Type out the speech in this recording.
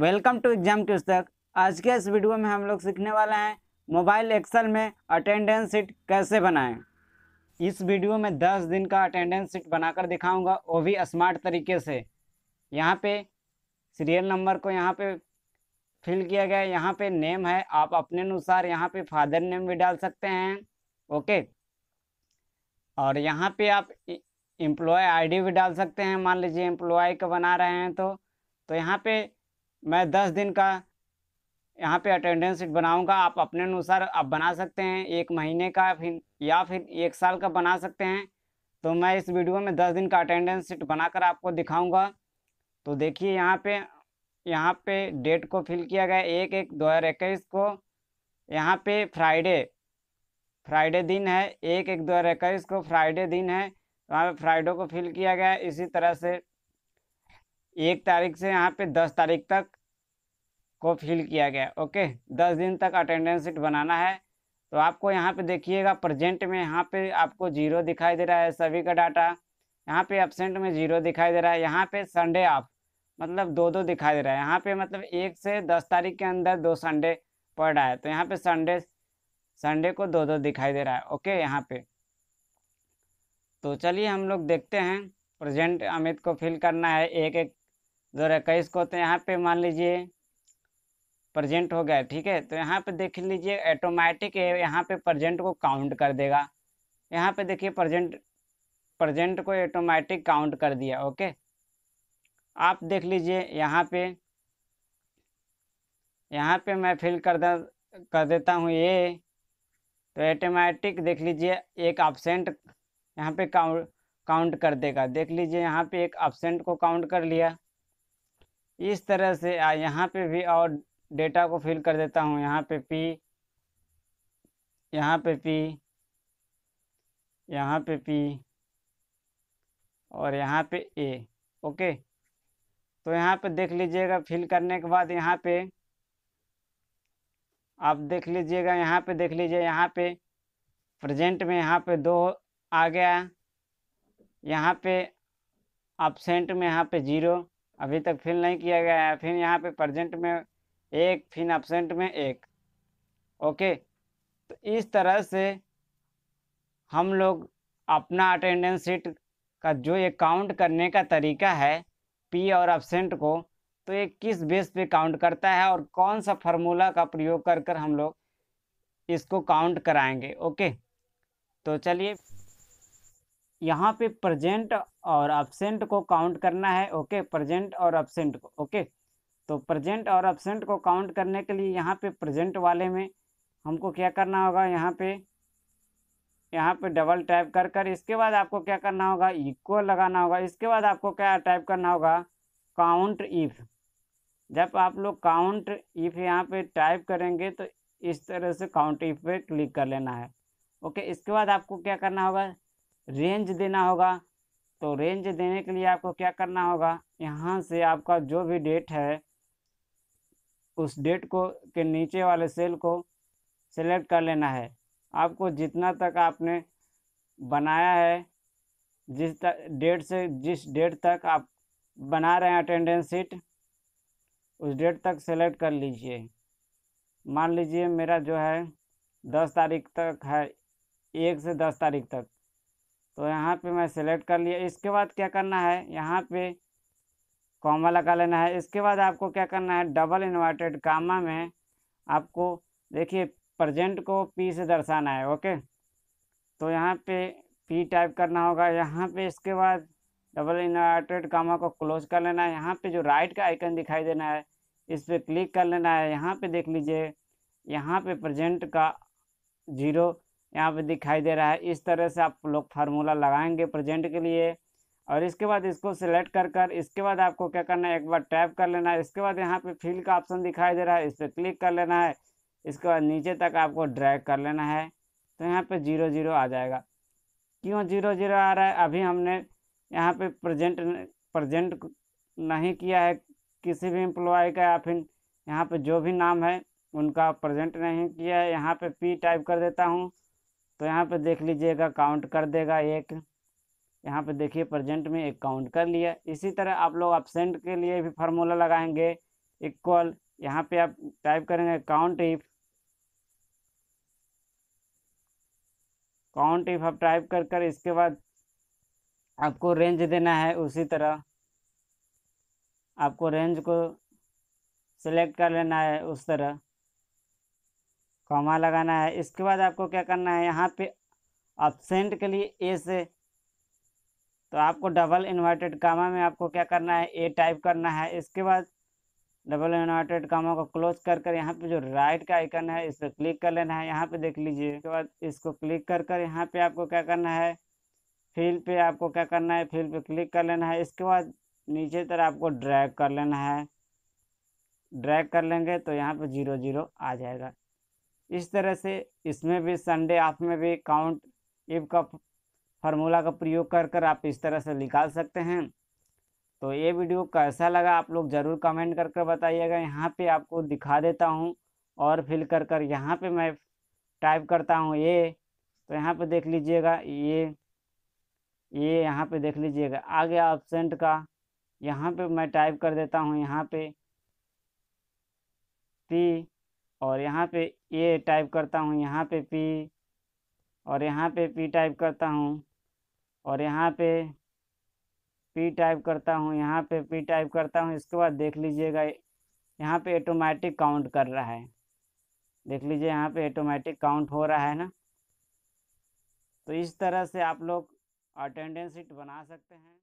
welcome to exam cues आज के इस वीडियो में हम लोग सीखने वाले हैं मोबाइल एक्सेल में अटेंडेंस सीट कैसे बनाएं इस वीडियो में 10 दिन का अटेंडेंस सीट बनाकर दिखाऊंगा वो भी स्मार्ट तरीके से यहाँ पे सीरियल नंबर को यहाँ पे फिल किया गया है यहाँ पे नेम है आप अपने अनुसार यहाँ पे फादर नेम भी डाल सकते हैं ओके और यहाँ पे आप एम्प्लॉय e-, आईडी भी डाल सकते हैं मान लीजिए एम्प्लॉय का बना रहे हैं तो तो यहाँ पे मैं दस दिन का यहाँ पे अटेंडेंस शीट बनाऊंगा आप अपने अनुसार आप बना सकते हैं एक महीने का फिर या फिर एक साल का बना सकते हैं तो मैं इस वीडियो में दस दिन का अटेंडेंस शीट बनाकर आपको दिखाऊंगा तो देखिए यहाँ पे यहाँ पे डेट को फिल किया गया एक एक दो हज़ार इक्कीस को यहाँ पे फ्राइडे फ्राइडे दिन है एक एक दो हज़ार इक्कीस को फ्राइडे दिन है वहाँ पे फ्राइडे को फिल किया गया इसी तरह से एक तारीख से यहाँ पे दस तारीख तक को फिल किया गया ओके दस दिन तक अटेंडेंस सीट बनाना है तो आपको यहाँ पे देखिएगा प्रेजेंट में यहाँ पे आपको जीरो दिखाई दे रहा है सभी का डाटा यहाँ पे एबसेंट में जीरो दिखाई दे रहा है यहाँ पे संडे ऑफ मतलब दो दो दिखाई दे रहा है यहाँ पे मतलब एक से दस तारीख के अंदर दो संडे पड़ रहा है तो यहाँ पे संडे संडे को दो दो दिखाई दे रहा है ओके यहाँ पे तो चलिए हम लोग देखते हैं प्रजेंट अमित को फिल करना है एक एक दो हजार इक्कीस को तो यहाँ पे मान लीजिए प्रजेंट हो गया ठीक है तो यहाँ पे देख लीजिए ऑटोमेटिक यहाँ पे प्रजेंट को काउंट कर देगा यहाँ पे देखिए प्रजेंट प्रजेंट को ऑटोमेटिक काउंट कर दिया ओके आप देख लीजिए यहाँ पे यहाँ पे मैं फिल कर दे, कर देता हूँ ये तो ऑटोमेटिक देख लीजिए एक एबसेंट यहाँ पे काउंट काउंट कर देगा देख लीजिए यहाँ पे एक एबसेंट को काउंट कर लिया इस तरह से यहाँ पे भी और डेटा को फिल कर देता हूँ यहाँ पे पी यहाँ पे पी यहाँ पे पी और यहाँ पे ए ओके तो यहाँ पे देख लीजिएगा फिल करने के बाद यहाँ पे आप देख लीजिएगा यहाँ पे देख लीजिए यहाँ पे प्रेजेंट में यहाँ पे दो आ गया यहाँ पे एबसेंट में यहाँ पे जीरो अभी तक फिल नहीं किया गया है फिर यहाँ पे प्रेजेंट में एक फिन एबसेंट में एक ओके तो इस तरह से हम लोग अपना अटेंडेंस सीट का जो ये काउंट करने का तरीका है पी और एबसेंट को तो ये किस बेस पे काउंट करता है और कौन सा फार्मूला का प्रयोग कर कर हम लोग इसको काउंट कराएंगे ओके तो चलिए यहाँ पे प्रेजेंट और एबसेंट को काउंट करना है ओके प्रेजेंट और एबसेंट को ओके तो प्रेजेंट और एबसेंट को काउंट करने के लिए यहाँ पे प्रेजेंट वाले में हमको क्या करना होगा यहाँ पे यहाँ पे डबल टाइप कर कर इसके बाद आपको क्या करना होगा इक्वल लगाना होगा इसके बाद आपको क्या टाइप करना होगा काउंट इफ़ जब आप लोग काउंट इफ़ यहाँ पे टाइप करेंगे तो इस तरह से काउंट इफ़ पे क्लिक कर लेना है ओके इसके बाद आपको क्या करना होगा रेंज देना होगा तो रेंज देने के लिए आपको क्या करना होगा यहाँ से आपका जो भी डेट है उस डेट को के नीचे वाले सेल को सेलेक्ट कर लेना है आपको जितना तक आपने बनाया है जिस डेट से जिस डेट तक आप बना रहे हैं अटेंडेंस सीट उस डेट तक सेलेक्ट कर लीजिए मान लीजिए मेरा जो है दस तारीख तक है एक से दस तारीख तक तो यहाँ पे मैं सेलेक्ट कर लिया इसके बाद क्या करना है यहाँ पे कॉमा लगा लेना है इसके बाद आपको क्या करना है डबल इन्वर्टेड कामा में आपको देखिए प्रजेंट को पी से दर्शाना है ओके तो यहाँ पे पी टाइप करना होगा यहाँ पे इसके बाद डबल इन्वर्टेड कामा को क्लोज कर लेना है यहाँ पे जो राइट का आइकन दिखाई देना है इस पर क्लिक कर लेना है यहाँ पे देख लीजिए यहाँ पे प्रजेंट का जीरो यहाँ पे दिखाई दे रहा है इस तरह से आप लोग फार्मूला लगाएंगे प्रजेंट के लिए और इसके बाद इसको सिलेक्ट कर कर इसके बाद आपको क्या करना है एक बार टैप कर लेना है इसके बाद यहाँ पे फिल का ऑप्शन दिखाई दे रहा है इस पर क्लिक कर लेना है इसके बाद नीचे तक आपको ड्रैग कर लेना है तो यहाँ पे जीरो जीरो आ जाएगा क्यों जीरो जीरो आ रहा है अभी हमने यहाँ पे प्रेजेंट प्रेजेंट नहीं किया है किसी भी एम्प्लॉय का या फिर यहाँ पर जो भी नाम है उनका प्रजेंट नहीं किया है यहाँ पर पी टाइप कर देता हूँ तो यहाँ पर देख लीजिएगा काउंट कर देगा एक यहाँ पे देखिए प्रेजेंट में एक काउंट कर लिया इसी तरह आप लोग एबसेंट के लिए भी फार्मूला लगाएंगे इक्वल यहाँ पे आप टाइप करेंगे काउंट इफ काउंट इफ आप टाइप कर कर इसके बाद आपको रेंज देना है उसी तरह आपको रेंज को सिलेक्ट कर लेना है उस तरह कॉमा लगाना है इसके बाद आपको क्या करना है यहाँ पे अपसेंट के लिए ए से तो आपको डबल इन्वर्टेड कामा में आपको क्या करना है ए टाइप करना है इसके बाद डबल इन्वर्टेड कामा को क्लोज कर कर यहाँ पे जो राइट का आइकन है इस पर क्लिक कर लेना है यहाँ पे देख लीजिए उसके बाद इसको क्लिक कर कर यहाँ पे आपको क्या करना है फील पे आपको क्या करना है फील पे क्लिक कर लेना है इसके बाद नीचे तरह आपको ड्रैग कर लेना है ड्रैग कर लेंगे तो यहाँ पे जीरो जीरो आ जाएगा इस तरह से इसमें भी संडे आप में भी काउंट इफ का फार्मूला का प्रयोग कर कर आप इस तरह से निकाल सकते हैं तो ये वीडियो कैसा लगा आप लोग ज़रूर कमेंट कर कर बताइएगा यहाँ पे आपको दिखा देता हूँ और फिल कर कर यहाँ पे मैं टाइप करता हूँ ये तो यहाँ पे देख लीजिएगा ये ये यहाँ पे देख लीजिएगा आ गया ऑप्शेंट का यहाँ पे मैं टाइप कर देता हूँ यहाँ पे पी और यहाँ पे ए टाइप करता हूँ यहाँ पे पी और यहाँ पे पी टाइप करता हूँ और यहाँ पे पी टाइप करता हूँ यहाँ पे पी टाइप करता हूँ इसके बाद देख लीजिएगा यहाँ पे ऑटोमेटिक काउंट कर रहा है देख लीजिए यहाँ पे ऑटोमेटिक काउंट हो रहा है ना तो इस तरह से आप लोग अटेंडेंस शीट बना सकते हैं